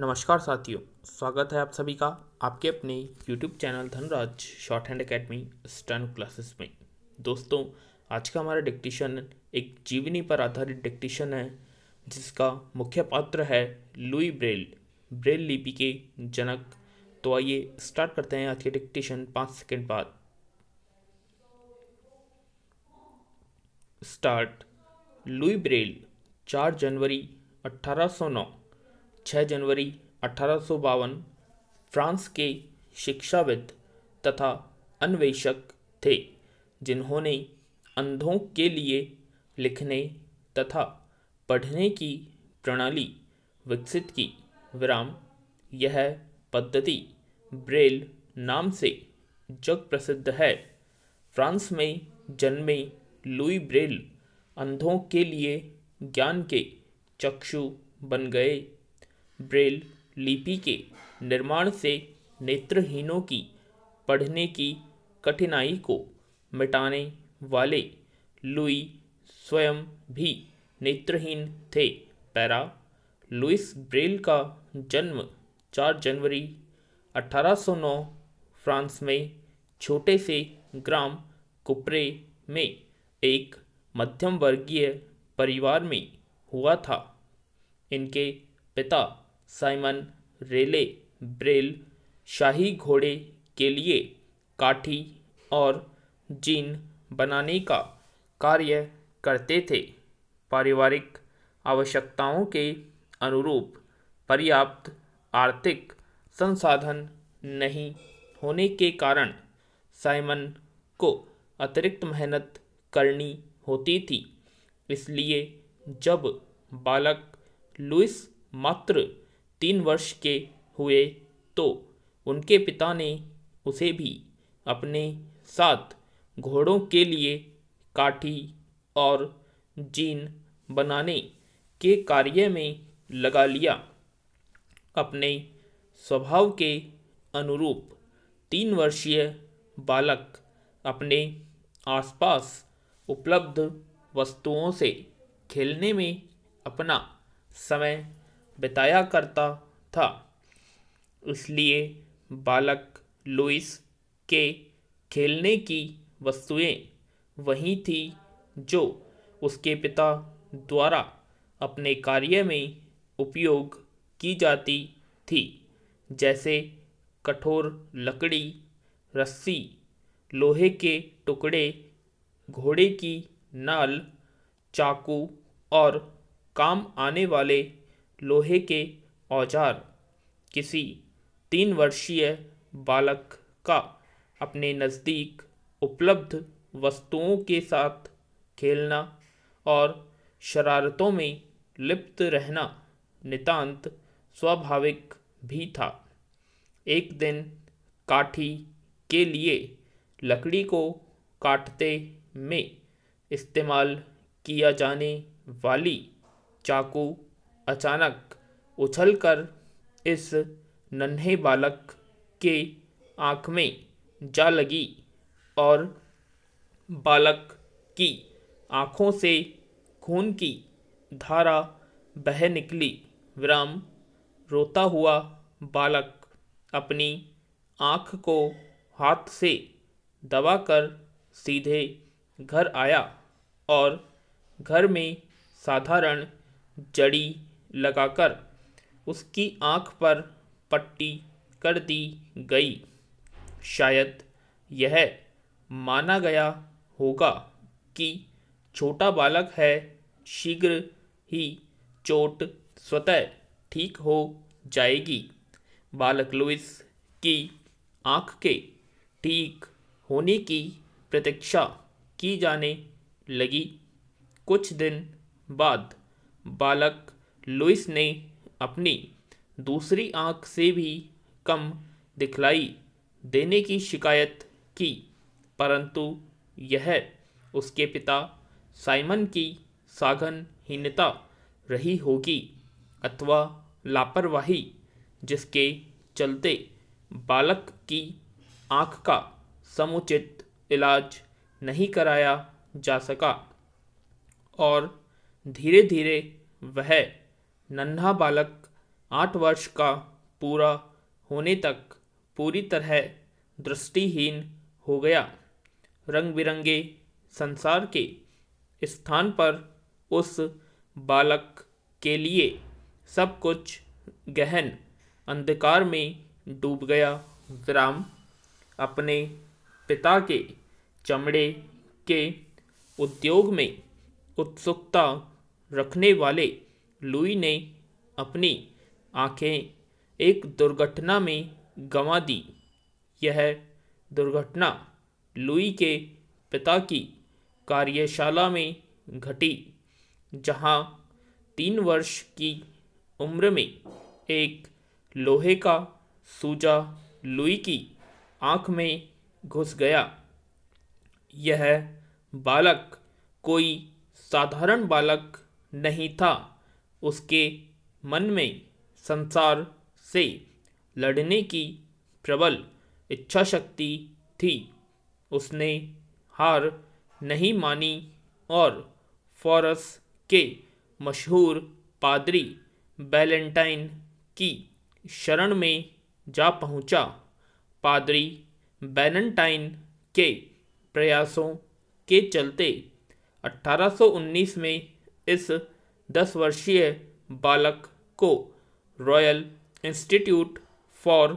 नमस्कार साथियों स्वागत है आप सभी का आपके अपने YouTube channel Dhanraj short hand academy स्टन क्लासेस में दोस्तों आज का हमारा डिक्टिशन एक जीवनी पर आधारित डिक्टिशन है जिसका मुख्य पात्र है लुई ब्रेल ब्रेल लिपि के जनक तो आइए स्टार्ट करते हैं आज के डिक्टिशन पाँच सेकेंड बाद स्टार्ट लुई ब्रेल चार जनवरी नौ छः जनवरी अठारह फ्रांस के शिक्षाविद तथा अन्वेषक थे जिन्होंने अंधों के लिए लिखने तथा पढ़ने की प्रणाली विकसित की विराम यह पद्धति ब्रेल नाम से जग प्रसिद्ध है फ्रांस में जन्मे लुई ब्रेल अंधों के लिए ज्ञान के चक्षु बन गए ब्रेल लिपि के निर्माण से नेत्रहीनों की पढ़ने की कठिनाई को मिटाने वाले लुई स्वयं भी नेत्रहीन थे पैरा लुइस ब्रेल का जन्म 4 जनवरी 1809 फ्रांस में छोटे से ग्राम कुपरे में एक मध्यम वर्गीय परिवार में हुआ था इनके पिता साइमन रेले ब्रेल शाही घोड़े के लिए काठी और जीन बनाने का कार्य करते थे पारिवारिक आवश्यकताओं के अनुरूप पर्याप्त आर्थिक संसाधन नहीं होने के कारण साइमन को अतिरिक्त मेहनत करनी होती थी इसलिए जब बालक लुइस मात्र तीन वर्ष के हुए तो उनके पिता ने उसे भी अपने साथ घोड़ों के लिए काठी और जीन बनाने के कार्य में लगा लिया अपने स्वभाव के अनुरूप तीन वर्षीय बालक अपने आसपास उपलब्ध वस्तुओं से खेलने में अपना समय बिताया करता था इसलिए बालक लुइस के खेलने की वस्तुएं वही थी जो उसके पिता द्वारा अपने कार्य में उपयोग की जाती थी जैसे कठोर लकड़ी रस्सी लोहे के टुकड़े घोड़े की नाल चाकू और काम आने वाले लोहे के औजार किसी तीन वर्षीय बालक का अपने नज़दीक उपलब्ध वस्तुओं के साथ खेलना और शरारतों में लिप्त रहना नितांत स्वाभाविक भी था एक दिन काठी के लिए लकड़ी को काटते में इस्तेमाल किया जाने वाली चाकू अचानक उछलकर इस नन्हे बालक के आँख में जा लगी और बालक की आँखों से खून की धारा बह निकली विराम रोता हुआ बालक अपनी आँख को हाथ से दबाकर सीधे घर आया और घर में साधारण जड़ी लगाकर उसकी आँख पर पट्टी कर दी गई शायद यह माना गया होगा कि छोटा बालक है शीघ्र ही चोट स्वतः ठीक हो जाएगी बालक लुइस की आँख के ठीक होने की प्रतीक्षा की जाने लगी कुछ दिन बाद बालक लुइस ने अपनी दूसरी आंख से भी कम दिखलाई देने की शिकायत की परंतु यह उसके पिता साइमन की साधनहीनता रही होगी अथवा लापरवाही जिसके चलते बालक की आँख का समुचित इलाज नहीं कराया जा सका और धीरे धीरे वह नन्हा बालक आठ वर्ष का पूरा होने तक पूरी तरह दृष्टिहीन हो गया रंग बिरंगे संसार के स्थान पर उस बालक के लिए सब कुछ गहन अंधकार में डूब गया विराम अपने पिता के चमड़े के उद्योग में उत्सुकता रखने वाले लुई ने अपनी आंखें एक दुर्घटना में गंवा दी यह दुर्घटना लुई के पिता की कार्यशाला में घटी जहां तीन वर्ष की उम्र में एक लोहे का सूजा लुई की आंख में घुस गया यह बालक कोई साधारण बालक नहीं था उसके मन में संसार से लड़ने की प्रबल इच्छा शक्ति थी उसने हार नहीं मानी और फॉरस के मशहूर पादरी बैलेंटाइन की शरण में जा पहुंचा। पादरी बैलेंटाइन के प्रयासों के चलते 1819 में इस दस वर्षीय बालक को रॉयल इंस्टीट्यूट फॉर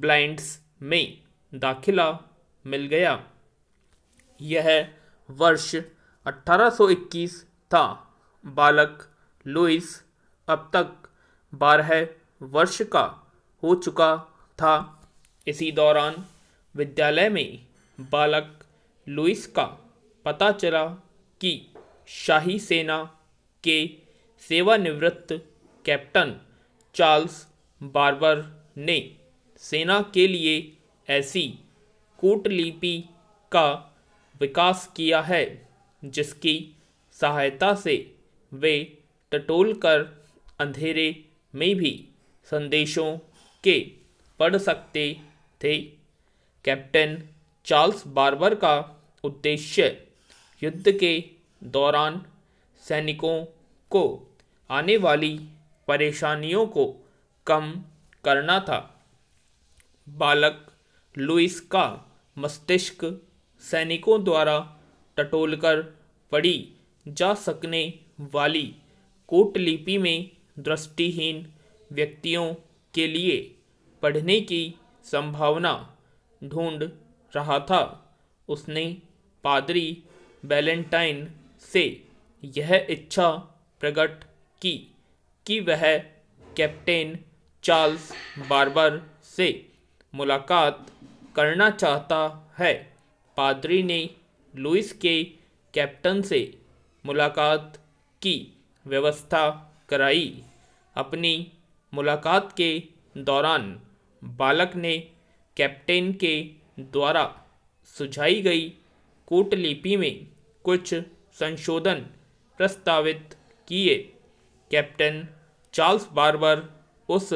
ब्लाइंड्स में दाखिला मिल गया यह वर्ष 1821 था बालक लुइस अब तक बारह वर्ष का हो चुका था इसी दौरान विद्यालय में बालक लुइस का पता चला कि शाही सेना के सेवानिवृत्त कैप्टन चार्ल्स बार्बर ने सेना के लिए ऐसी कूटलिपि का विकास किया है जिसकी सहायता से वे टटोल कर अंधेरे में भी संदेशों के पढ़ सकते थे कैप्टन चार्ल्स बार्बर का उद्देश्य युद्ध के दौरान सैनिकों को आने वाली परेशानियों को कम करना था बालक लुइस का मस्तिष्क सैनिकों द्वारा टटोलकर पड़ी जा सकने वाली कोटलिपि में दृष्टिहीन व्यक्तियों के लिए पढ़ने की संभावना ढूंढ रहा था उसने पादरी वैलेंटाइन से यह इच्छा प्रकट की कि वह कैप्टन चार्ल्स बार्बर से मुलाकात करना चाहता है पादरी ने लुइस के कैप्टन से मुलाकात की व्यवस्था कराई अपनी मुलाकात के दौरान बालक ने कैप्टन के द्वारा सुझाई गई कूटलिपि में कुछ संशोधन प्रस्तावित किए कैप्टन चार्ल्स बार्बर उस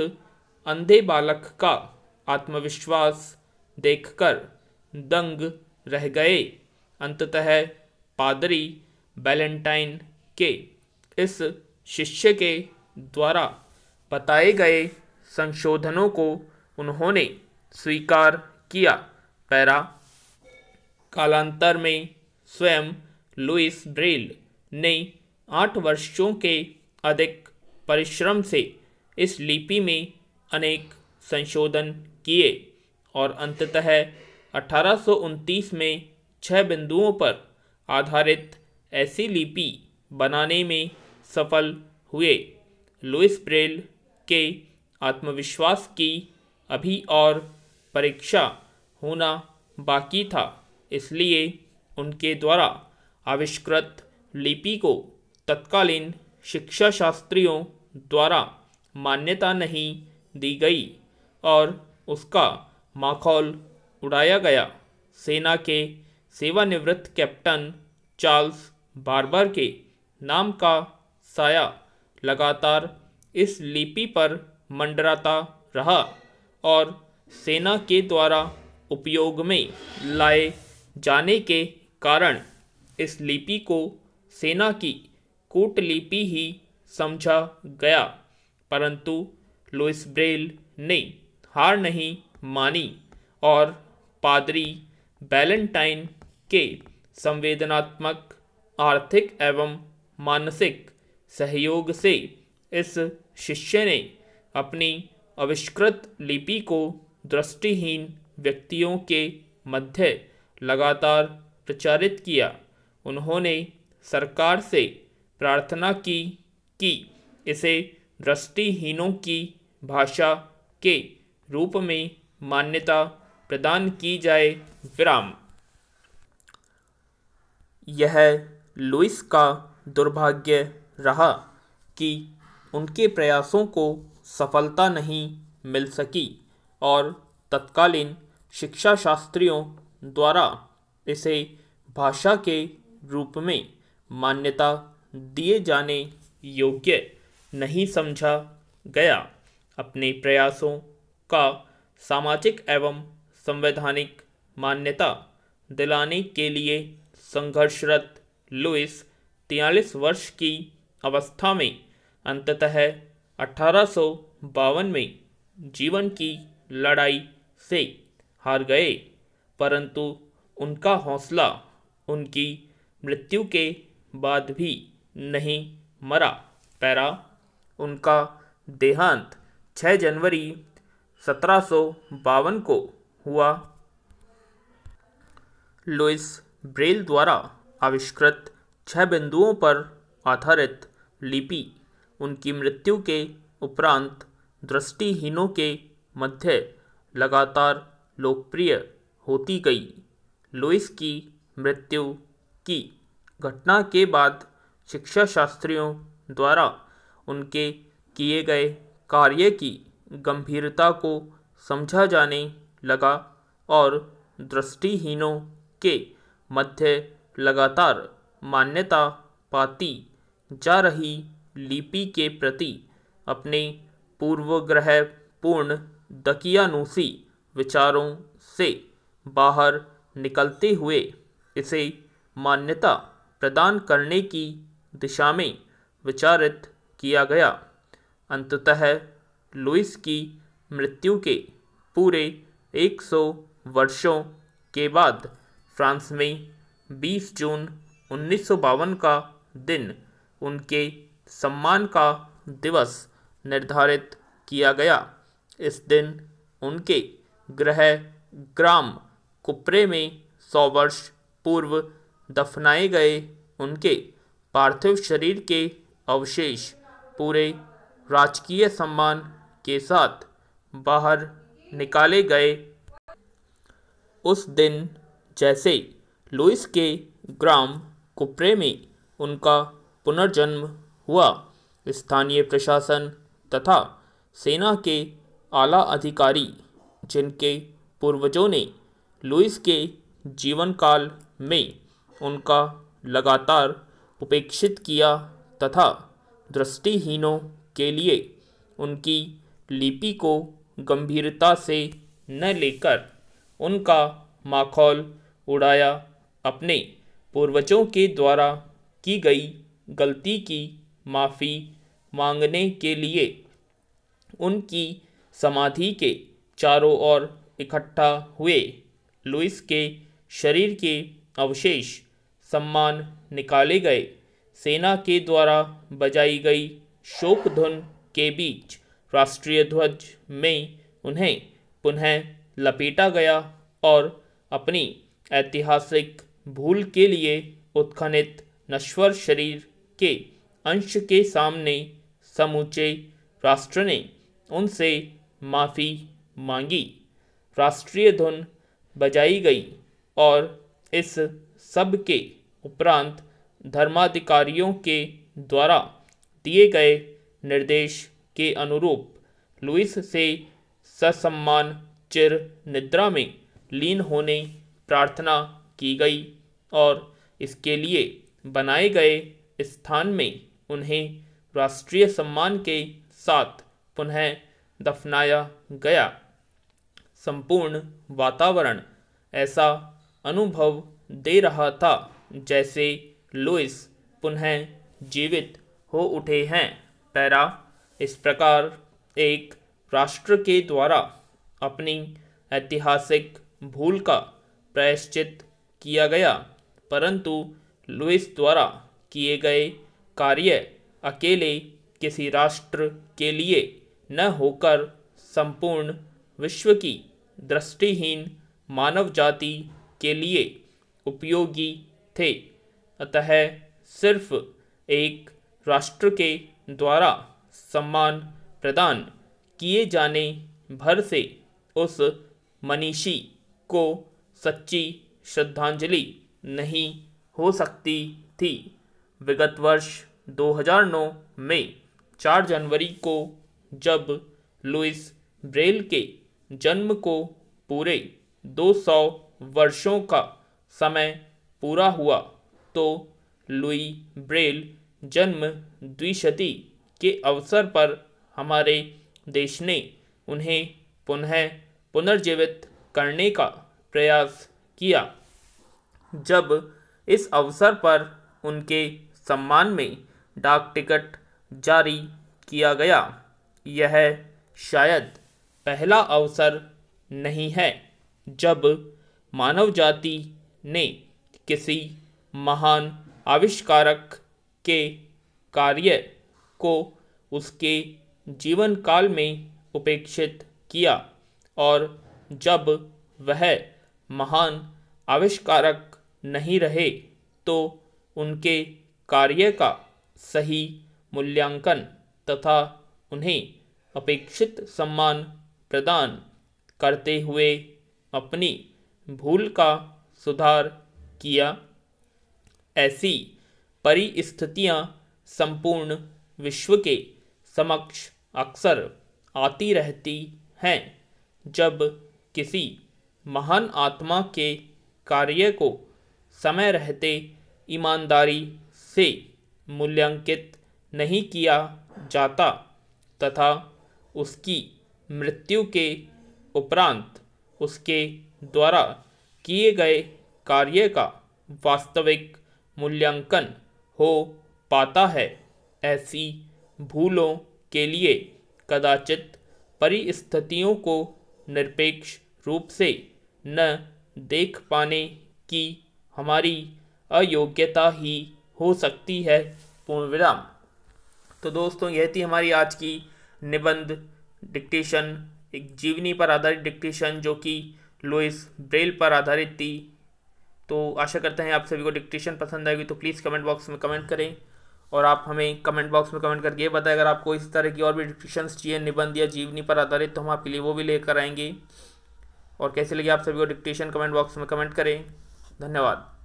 अंधे बालक का आत्मविश्वास देखकर दंग रह गए अंततः पादरी वैलेंटाइन के इस शिष्य के द्वारा बताए गए संशोधनों को उन्होंने स्वीकार किया पैरा कालांतर में स्वयं लुइस ब्रेल ने आठ वर्षों के अधिक परिश्रम से इस लिपि में अनेक संशोधन किए और अंततः अठारह में छह बिंदुओं पर आधारित ऐसी लिपि बनाने में सफल हुए लुइस ब्रेल के आत्मविश्वास की अभी और परीक्षा होना बाकी था इसलिए उनके द्वारा आविष्कृत लिपि को तत्कालीन शिक्षा शास्त्रियों द्वारा मान्यता नहीं दी गई और उसका माखौल उड़ाया गया सेना के सेवानिवृत्त कैप्टन चार्ल्स बार्बर के नाम का साया लगातार इस लिपि पर मंडराता रहा और सेना के द्वारा उपयोग में लाए जाने के कारण इस लिपि को सेना की कूटलिपि ही समझा गया परंतु लुइस ब्रेल ने हार नहीं मानी और पादरी बैलेंटाइन के संवेदनात्मक आर्थिक एवं मानसिक सहयोग से इस शिष्य ने अपनी आविष्कृत लिपि को दृष्टिहीन व्यक्तियों के मध्य लगातार प्रचारित किया उन्होंने सरकार से प्रार्थना की कि इसे दृष्टिहीनों की भाषा के रूप में मान्यता प्रदान की जाए विराम यह लुइस का दुर्भाग्य रहा कि उनके प्रयासों को सफलता नहीं मिल सकी और तत्कालीन शिक्षा शास्त्रियों द्वारा इसे भाषा के रूप में मान्यता दिए जाने योग्य नहीं समझा गया अपने प्रयासों का सामाजिक एवं संवैधानिक मान्यता दिलाने के लिए संघर्षरत लुइस तियालीस वर्ष की अवस्था में अंततः अठारह में जीवन की लड़ाई से हार गए परंतु उनका हौसला उनकी मृत्यु के बाद भी नहीं मरा पैरा उनका देहांत 6 जनवरी सत्रह को हुआ लुइस ब्रेल द्वारा आविष्कृत छह बिंदुओं पर आधारित लिपि उनकी मृत्यु के उपरांत दृष्टिहीनों के मध्य लगातार लोकप्रिय होती गई लुइस की मृत्यु की घटना के बाद शिक्षा शास्त्रियों द्वारा उनके किए गए कार्य की गंभीरता को समझा जाने लगा और दृष्टिहीनों के मध्य लगातार मान्यता पाती जा रही लिपि के प्रति अपने पूर्वग्रह पूर्ण दकियानुसी विचारों से बाहर निकलते हुए इसे मान्यता प्रदान करने की दिशा में विचारित किया गया अंततः लुइस की मृत्यु के पूरे 100 वर्षों के बाद फ्रांस में 20 जून उन्नीस का दिन उनके सम्मान का दिवस निर्धारित किया गया इस दिन उनके ग्रह ग्राम कुपरे में सौ वर्ष पूर्व दफनाए गए उनके पार्थिव शरीर के अवशेष पूरे राजकीय सम्मान के साथ बाहर निकाले गए उस दिन जैसे लुइस के ग्राम कुप्रे में उनका पुनर्जन्म हुआ स्थानीय प्रशासन तथा सेना के आला अधिकारी जिनके पूर्वजों ने लुइस के जीवनकाल में उनका लगातार उपेक्षित किया तथा दृष्टिहीनों के लिए उनकी लिपि को गंभीरता से न लेकर उनका माखौल उड़ाया अपने पूर्वजों के द्वारा की गई गलती की माफ़ी मांगने के लिए उनकी समाधि के चारों ओर इकट्ठा हुए लुइस के शरीर के अवशेष सम्मान निकाले गए सेना के द्वारा बजाई गई शोक धुन के बीच राष्ट्रीय ध्वज में उन्हें पुनः लपेटा गया और अपनी ऐतिहासिक भूल के लिए उत्खनित नश्वर शरीर के अंश के सामने समूचे राष्ट्र ने उनसे माफ़ी मांगी राष्ट्रीय धुन बजाई गई और इस सब के उपरांत धर्माधिकारियों के द्वारा दिए गए निर्देश के अनुरूप लुइस से ससम्मान चिर निद्रा में लीन होने प्रार्थना की गई और इसके लिए बनाए गए स्थान में उन्हें राष्ट्रीय सम्मान के साथ पुनः दफनाया गया संपूर्ण वातावरण ऐसा अनुभव दे रहा था जैसे लुइस पुनः जीवित हो उठे हैं पैरा इस प्रकार एक राष्ट्र के द्वारा अपनी ऐतिहासिक भूल का प्रायश्चित किया गया परंतु लुइस द्वारा किए गए कार्य अकेले किसी राष्ट्र के लिए न होकर संपूर्ण विश्व की दृष्टिहीन मानव जाति के लिए उपयोगी थे अतः सिर्फ एक राष्ट्र के द्वारा सम्मान प्रदान किए जाने भर से उस मनीषी को सच्ची श्रद्धांजलि नहीं हो सकती थी विगत वर्ष 2009 में 4 जनवरी को जब लुइस ब्रेल के जन्म को पूरे 200 वर्षों का समय पूरा हुआ तो लुई ब्रेल जन्म द्विशति के अवसर पर हमारे देश ने उन्हें पुनः पुनर्जीवित करने का प्रयास किया जब इस अवसर पर उनके सम्मान में डाक टिकट जारी किया गया यह शायद पहला अवसर नहीं है जब मानव जाति ने किसी महान आविष्कारक के कार्य को उसके जीवन काल में उपेक्षित किया और जब वह महान आविष्कारक नहीं रहे तो उनके कार्य का सही मूल्यांकन तथा उन्हें अपेक्षित सम्मान प्रदान करते हुए अपनी भूल का सुधार किया ऐसी परिस्थितियाँ संपूर्ण विश्व के समक्ष अक्सर आती रहती हैं जब किसी महान आत्मा के कार्य को समय रहते ईमानदारी से मूल्यांकित नहीं किया जाता तथा उसकी मृत्यु के उपरांत उसके द्वारा किए गए कार्य का वास्तविक मूल्यांकन हो पाता है ऐसी भूलों के लिए कदाचित परिस्थितियों को निरपेक्ष रूप से न देख पाने की हमारी अयोग्यता ही हो सकती है पूर्ण विराम तो दोस्तों यह थी हमारी आज की निबंध डिक्टेशन एक जीवनी पर आधारित डिक्टेशन जो कि लुइस ब्रेल पर आधारित थी तो आशा करते हैं आप सभी को डिक्टेशन पसंद आएगी तो प्लीज़ कमेंट बॉक्स में कमेंट करें और आप हमें कमेंट बॉक्स में कमेंट करके ये बताएं अगर आपको इस तरह की और भी डिक्टेशन चाहिए निबंध या जीवनी पर आधारित तो हम आपके लिए वो भी लेकर आएंगे और कैसे लगे आप सभी को डिक्टेशन कमेंट बॉक्स में कमेंट करें धन्यवाद